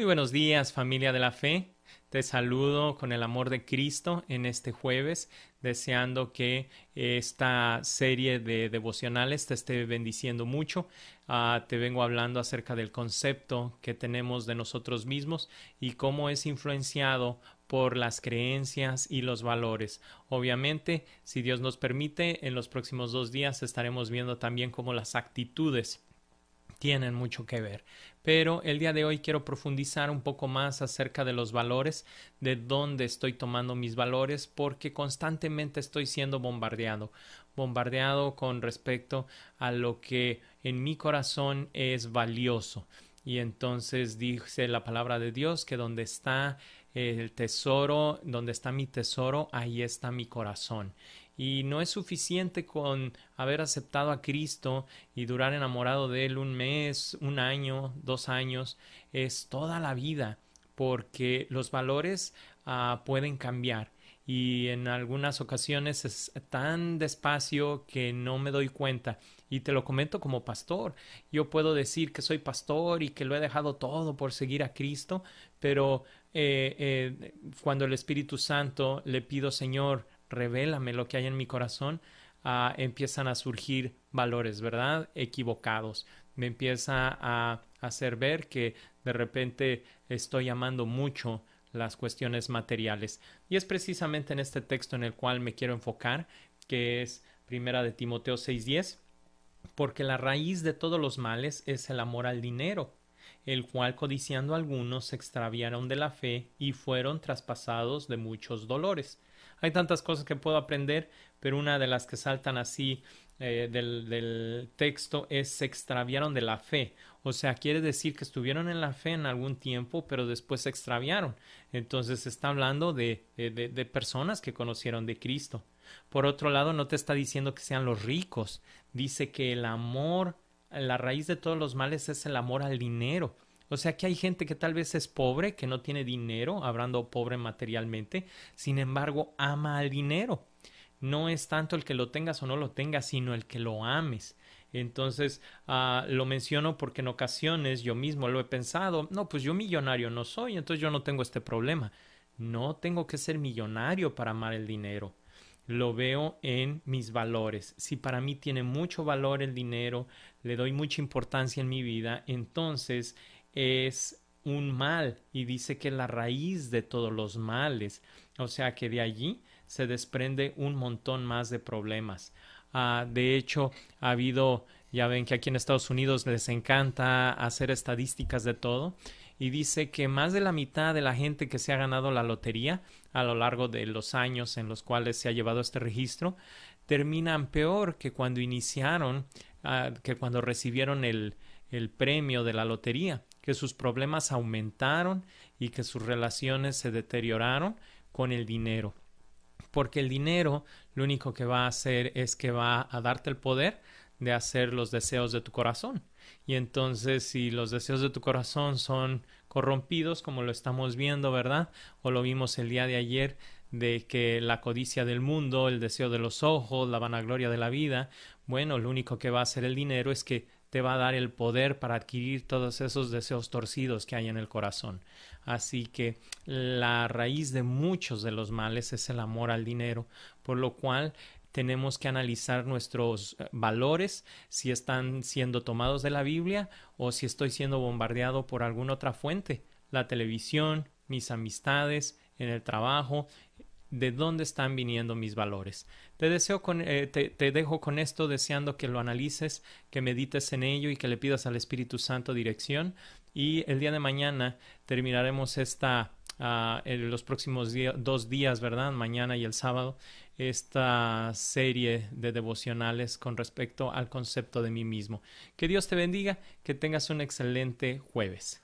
Muy buenos días familia de la fe. Te saludo con el amor de Cristo en este jueves, deseando que esta serie de devocionales te esté bendiciendo mucho. Ah, te vengo hablando acerca del concepto que tenemos de nosotros mismos y cómo es influenciado por las creencias y los valores. Obviamente, si Dios nos permite, en los próximos dos días estaremos viendo también cómo las actitudes tienen mucho que ver. Pero el día de hoy quiero profundizar un poco más acerca de los valores, de dónde estoy tomando mis valores, porque constantemente estoy siendo bombardeado, bombardeado con respecto a lo que en mi corazón es valioso. Y entonces dice la palabra de Dios que donde está el tesoro, donde está mi tesoro, ahí está mi corazón. Y no es suficiente con haber aceptado a Cristo y durar enamorado de Él un mes, un año, dos años, es toda la vida, porque los valores ah, pueden cambiar y en algunas ocasiones es tan despacio que no me doy cuenta. Y te lo comento como pastor. Yo puedo decir que soy pastor y que lo he dejado todo por seguir a Cristo, pero eh, eh, cuando el Espíritu Santo le pido, Señor, revélame lo que hay en mi corazón, ah, empiezan a surgir valores, ¿verdad? Equivocados. Me empieza a hacer ver que de repente estoy amando mucho las cuestiones materiales. Y es precisamente en este texto en el cual me quiero enfocar, que es primera de Timoteo 6:10, porque la raíz de todos los males es el amor al dinero, el cual codiciando algunos se extraviaron de la fe y fueron traspasados de muchos dolores. Hay tantas cosas que puedo aprender, pero una de las que saltan así eh, del, texto es se extraviaron de la fe. O sea, quiere decir que estuvieron en la fe en algún tiempo, pero después se extraviaron. Entonces está hablando de, de personas que conocieron de Cristo. Por otro lado, no te está diciendo que sean los ricos. Dice que el amor, la raíz de todos los males es el amor al dinero. O sea que hay gente que tal vez es pobre, que no tiene dinero, hablando pobre materialmente, sin embargo ama al dinero. No es tanto el que lo tengas o no lo tengas, sino el que lo ames. Entonces, ah, lo menciono porque en ocasiones yo mismo lo he pensado, no, pues yo millonario no soy, entonces yo no tengo este problema. No tengo que ser millonario para amar el dinero. Lo veo en mis valores. Si para mí tiene mucho valor el dinero, le doy mucha importancia en mi vida, entonces es un mal y dice que la raíz de todos los males, o sea que de allí se desprende un montón más de problemas. Ah, de hecho, ha habido, ya ven que aquí en Estados Unidos les encanta hacer estadísticas de todo y dice que más de la mitad de la gente que se ha ganado la lotería a lo largo de los años en los cuales se ha llevado este registro terminan peor que cuando iniciaron que cuando recibieron el, el premio de la lotería, que sus problemas aumentaron y que sus relaciones se deterioraron con el dinero. Porque el dinero lo único que va a hacer es que va a darte el poder de hacer los deseos de tu corazón. Y entonces si los deseos de tu corazón son corrompidos, como lo estamos viendo, ¿verdad? O lo vimos el día de ayer, de que la codicia del mundo, el deseo de los ojos, la vanagloria de la vida, bueno, lo único que va a hacer el dinero es que te va a dar el poder para adquirir todos esos deseos torcidos que hay en el corazón. Así que la raíz de muchos de los males es el amor al dinero, por lo cual tenemos que analizar nuestros eh, valores, si están siendo tomados de la Biblia o si estoy siendo bombardeado por alguna otra fuente, la televisión, mis amistades, en el trabajo, de dónde están viniendo mis valores. Te, deseo eh, te, dejo con esto deseando que lo analices, que medites en ello y que le pidas al Espíritu Santo dirección. Y el día de mañana terminaremos esta, ah, en los próximos dos días, ¿verdad? Mañana y el sábado, esta serie de devocionales con respecto al concepto de mí mismo. Que Dios te bendiga, que tengas un excelente jueves.